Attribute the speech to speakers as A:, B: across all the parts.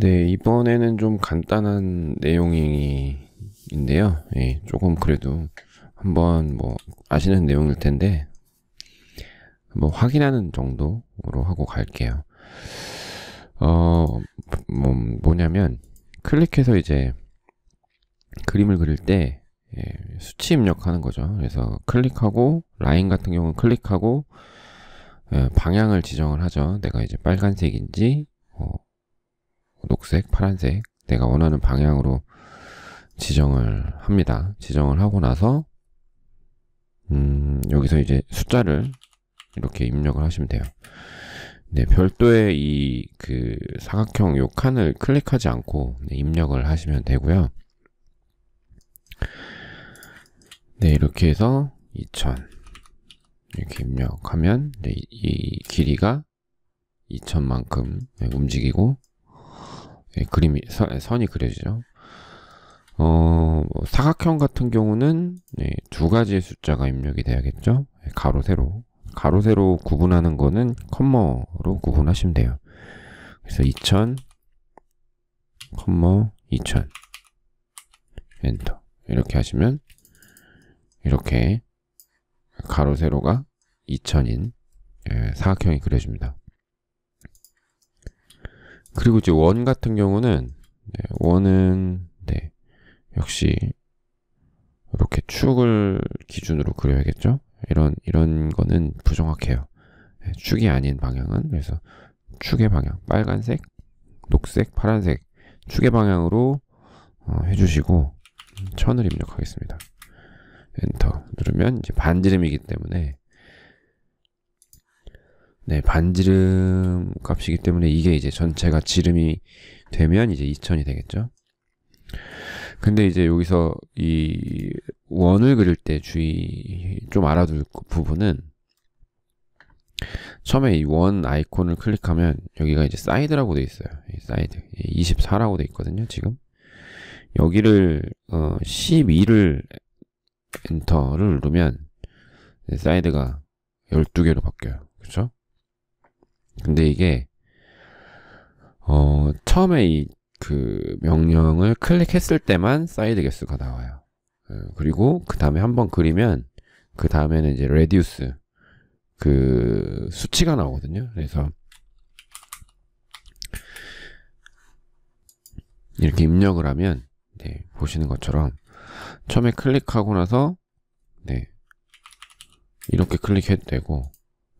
A: 네, 이번에는 좀 간단한 내용인데요. 예, 조금 그래도 한번 뭐 아시는 내용일 텐데 한번 확인하는 정도로 하고 갈게요. 어, 뭐, 뭐냐면 클릭해서 이제 그림을 그릴 때 예, 수치 입력하는 거죠. 그래서 클릭하고 라인 같은 경우는 클릭하고 예, 방향을 지정을 하죠. 내가 이제 빨간색인지 어, 녹색, 파란색 내가 원하는 방향으로 지정을 합니다. 지정을 하고 나서 음, 여기서 이제 숫자를 이렇게 입력을 하시면 돼요. 네, 별도의 이 그 사각형 요 칸을 클릭하지 않고 네, 입력을 하시면 되고요. 네, 이렇게 해서 2000 이렇게 입력하면 네, 이, 이 길이가 2000만큼 움직이고 예, 그림이 선, 예, 이 그려지죠. 어, 뭐 사각형 같은 경우는 예, 두 가지의 숫자가 입력이 돼야겠죠. 예, 가로 세로 가로 세로 구분하는 거는 컴머로 구분하시면 돼요. 그래서 2000 컴머 2000 엔터 이렇게 하시면 이렇게 가로 세로가 2000인 예, 사각형이 그려집니다. 그리고 이제 원 같은 경우는 네, 원은 네, 역시 이렇게 축을 기준으로 그려야겠죠. 이런 이런 거는 부정확해요. 네, 축이 아닌 방향은 그래서 축의 방향 빨간색, 녹색, 파란색 축의 방향으로 어, 해주시고 천을 입력하겠습니다. 엔터 누르면 이제 반지름이기 때문에 네, 반지름 값이기 때문에 이게 이제 전체가 지름이 되면 이제 2000이 되겠죠. 근데 이제 여기서 이 원을 그릴 때 주의 좀 알아둘 그 부분은 처음에 이 원 아이콘을 클릭하면 여기가 이제 사이드라고 돼 있어요. 사이드 24라고 돼 있거든요. 지금 여기를 어 12를 엔터를 누르면 사이드가 12개로 바뀌어요. 그렇죠? 근데 이게 어, 처음에 이그 명령을 클릭했을 때만 사이드 개수가 나와요. 어, 그리고 그 다음에 한번 그리면 그 다음에는 이제 레디우스 그 수치가 나오거든요. 그래서 이렇게 입력을 하면 네, 보시는 것처럼 처음에 클릭하고 나서 네, 이렇게 클릭해도 되고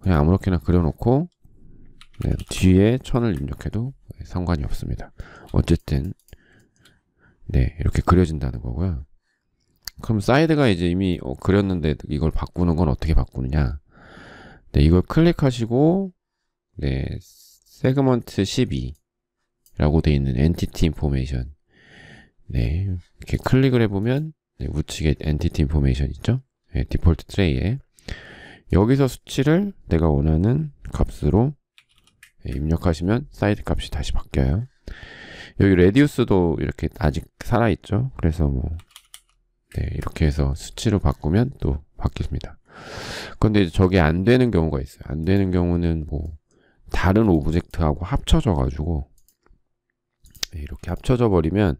A: 그냥 아무렇게나 그려놓고 네, 뒤에 천을 입력해도 상관이 없습니다. 어쨌든 네 이렇게 그려진다는 거고요. 그럼 사이드가 이제 이미 어, 그렸는데 이걸 바꾸는 건 어떻게 바꾸느냐? 네 이걸 클릭하시고 네 세그먼트 12라고 돼 있는 엔티티 인포메이션 네 이렇게 클릭을 해보면 네, 우측에 엔티티 인포메이션 있죠? 네, 디폴트 트레이에 여기서 수치를 내가 원하는 값으로 예, 입력하시면 사이드 값이 다시 바뀌어요. 여기 레디우스도 이렇게 아직 살아있죠. 그래서 뭐 네, 이렇게 해서 수치로 바꾸면 또 바뀝니다. 근데 저게 안 되는 경우가 있어요. 안 되는 경우는 뭐 다른 오브젝트하고 합쳐져 가지고 네, 이렇게 합쳐져 버리면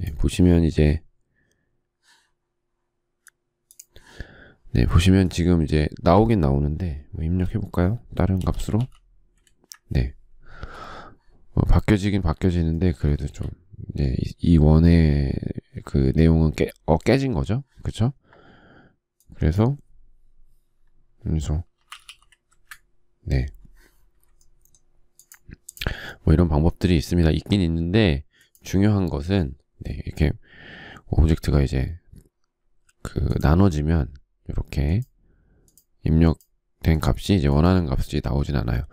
A: 네, 보시면 이제 네 보시면 지금 이제 나오긴 나오는데 뭐 입력해 볼까요? 다른 값으로 네. 어, 바뀌어지긴 바뀌어지는데 그래도 좀 네, 이, 이 원의 그 내용은 깨, 어, 깨진 거죠, 그렇 그래서 그래서 네. 뭐 이런 방법들이 있습니다. 있긴 있는데 중요한 것은 네, 이렇게 오브젝트가 이제 그 나눠지면 이렇게 입력된 값이 이제 원하는 값이 나오진 않아요.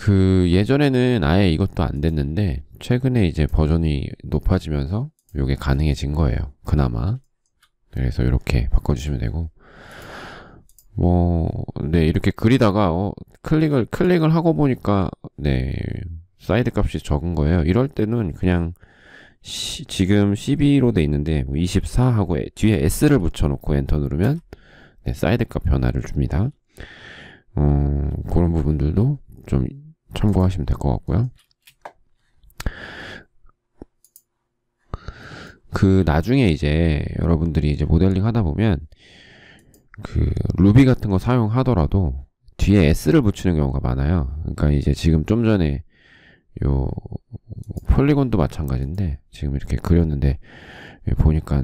A: 그 예전에는 아예 이것도 안 됐는데 최근에 이제 버전이 높아지면서 이게 가능해진 거예요. 그나마. 그래서 이렇게 바꿔주시면 되고 뭐, 네, 이렇게 그리다가, 어, 클릭을, 클릭을 하고 보니까, 네, 사이드 값이 적은 거예요. 이럴 때는 그냥, 시, 지금 12로 돼 있는데, 24하고 뭐 뒤에 S를 붙여놓고 엔터 누르면, 네, 사이드 값 변화를 줍니다. 음, 그런 부분들도 좀 참고하시면 될 것 같고요. 그 나중에 이제 여러분들이 이제 모델링 하다 보면 그 루비 같은 거 사용하더라도 뒤에 s를 붙이는 경우가 많아요. 그러니까 이제 지금 좀 전에 요 폴리곤도 마찬가지인데 지금 이렇게 그렸는데 예, 보니까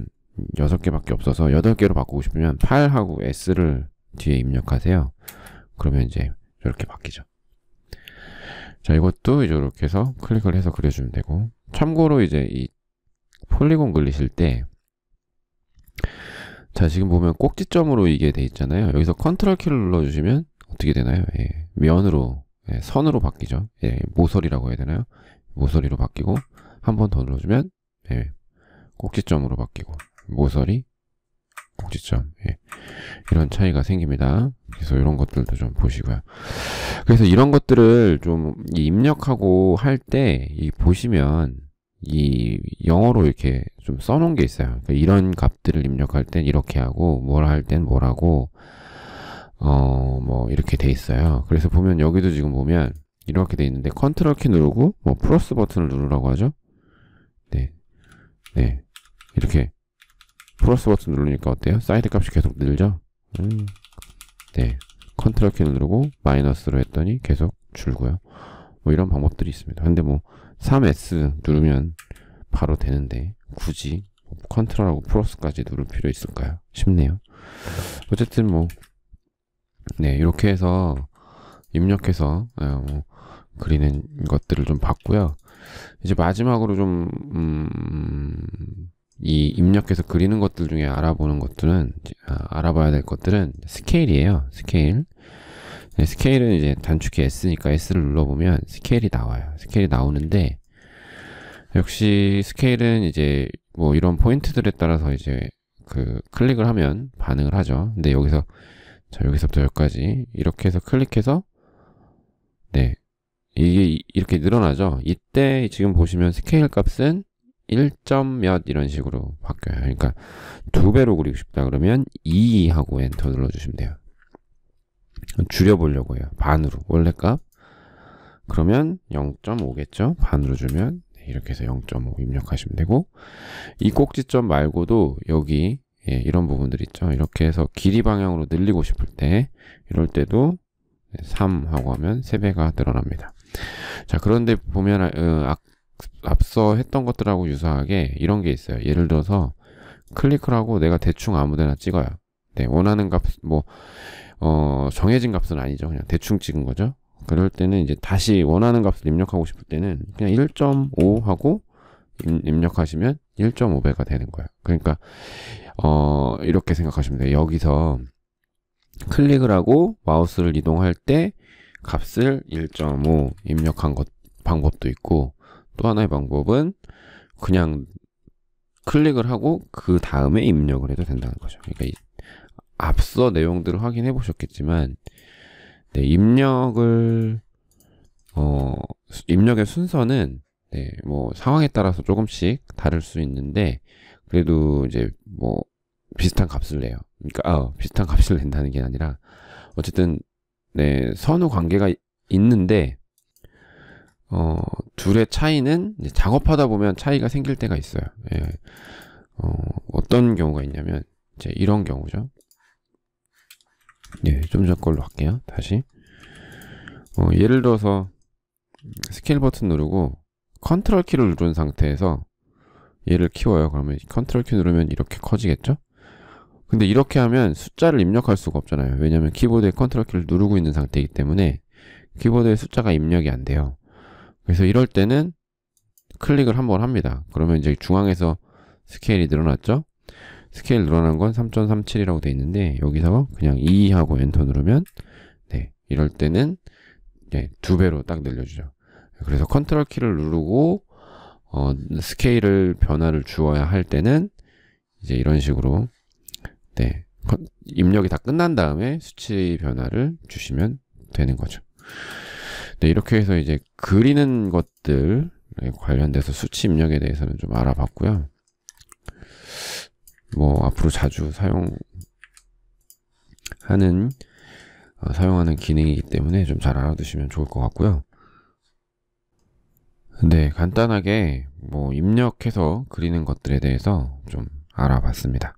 A: 6개밖에 없어서 8개로 바꾸고 싶으면 8하고 s를 뒤에 입력하세요. 그러면 이제 이렇게 바뀌죠. 자 이것도 이제 이렇게 해서 클릭을 해서 그려주면 되고 참고로 이제 이 폴리곤 그리실 때 자 지금 보면 꼭지점으로 이게 돼 있잖아요 여기서 컨트롤 키를 눌러주시면 어떻게 되나요 예, 면으로 예, 선으로 바뀌죠 예, 모서리라고 해야 되나요 모서리로 바뀌고 한 번 더 눌러주면 예, 꼭지점으로 바뀌고 모서리 공지점 예. 이런 차이가 생깁니다. 그래서 이런 것들도 좀 보시고요. 그래서 이런 것들을 좀 입력하고 할 때 보시면 이 영어로 이렇게 좀 써놓은 게 있어요. 그러니까 이런 값들을 입력할 땐 이렇게 하고 뭘 할 땐뭐라고어 뭐 이렇게 돼 있어요. 그래서 보면 여기도 지금 보면 이렇게 돼 있는데 컨트롤 키 누르고 뭐 플러스 버튼을 누르라고 하죠. 네, 네 이렇게 플러스 버튼 누르니까 어때요? 사이드 값이 계속 늘죠? 음. 네. 컨트롤 키를 누르고 마이너스로 했더니 계속 줄고요. 뭐 이런 방법들이 있습니다. 근데 뭐 3S 누르면 바로 되는데 굳이 뭐 컨트롤하고 플러스까지 누를 필요 있을까요? 싶네요. 어쨌든 뭐 네, 이렇게 해서 입력해서 어, 뭐 그리는 것들을 좀 봤고요. 이제 마지막으로 좀 음, 이 입력해서 그리는 것들 중에 알아보는 것들은 아, 알아봐야 될 것들은 스케일이에요. 스케일. 네, 스케일은 이제 단축키 S니까 S를 눌러보면 스케일이 나와요. 스케일이 나오는데 역시 스케일은 이제 뭐 이런 포인트들에 따라서 이제 그 클릭을 하면 반응을 하죠. 근데 여기서 자 여기서부터 여기까지 이렇게 해서 클릭해서 네 이게 이렇게 늘어나죠. 이때 지금 보시면 스케일 값은 1점 몇 이런 식으로 바뀌어요. 그러니까 두 배로 그리고 싶다 그러면 2 하고 엔터 눌러주시면 돼요. 줄여보려고 해요. 반으로. 원래 값. 그러면 0.5겠죠? 반으로 주면 네, 이렇게 해서 0.5 입력하시면 되고 이 꼭지점 말고도 여기 예, 이런 부분들 있죠. 이렇게 해서 길이 방향으로 늘리고 싶을 때 이럴 때도 3 하고 하면 3배가 늘어납니다. 자 그런데 보면 어, 앞서 했던 것들하고 유사하게 이런 게 있어요. 예를 들어서 클릭을 하고 내가 대충 아무데나 찍어요. 네, 원하는 값, 뭐, 어, 정해진 값은 아니죠. 그냥 대충 찍은 거죠. 그럴 때는 이제 다시 원하는 값을 입력하고 싶을 때는 그냥 1.5 하고 입력하시면 1.5배가 되는 거예요. 그러니까, 어, 이렇게 생각하시면 돼요. 여기서 클릭을 하고 마우스를 이동할 때 값을 1.5 입력한 것, 방법도 있고, 또 하나의 방법은 그냥 클릭을 하고 그 다음에 입력을 해도 된다는 거죠. 그러니까 앞서 내용들을 확인해 보셨겠지만 네, 입력을 어, 입력의 순서는 네, 뭐 상황에 따라서 조금씩 다를 수 있는데 그래도 이제 뭐 비슷한 값을 내요. 그러니까 아, 비슷한 값을 낸다는 게 아니라 어쨌든 네, 선후 관계가 있는데 어, 둘의 차이는 작업하다 보면 차이가 생길 때가 있어요. 예. 어, 어떤 경우가 있냐면 이제 이런 경우죠. 예, 좀전 걸로 할게요. 다시. 어, 예를 들어서 스케일 버튼 누르고 컨트롤 키를 누른 상태에서 얘를 키워요. 그러면 컨트롤 키 누르면 이렇게 커지겠죠? 근데 이렇게 하면 숫자를 입력할 수가 없잖아요. 왜냐면 키보드에 컨트롤 키를 누르고 있는 상태이기 때문에 키보드에 숫자가 입력이 안 돼요. 그래서 이럴 때는 클릭을 한번 합니다. 그러면 이제 중앙에서 스케일이 늘어났죠? 스케일 늘어난 건 3.37이라고 돼 있는데 여기서 그냥 2 하고 엔터 누르면 네 이럴 때는 네, 두 배로 딱 늘려주죠. 그래서 컨트롤 키를 누르고 어, 스케일을 변화를 주어야 할 때는 이제 이런 식으로 네 입력이 다 끝난 다음에 수치 변화를 주시면 되는 거죠. 네, 이렇게 해서 이제 그리는 것들 관련돼서 수치 입력에 대해서는 좀 알아봤고요. 뭐 앞으로 자주 사용하는 어, 사용하는 기능이기 때문에 좀 잘 알아두시면 좋을 것 같고요. 네, 간단하게 뭐 입력해서 그리는 것들에 대해서 좀 알아봤습니다.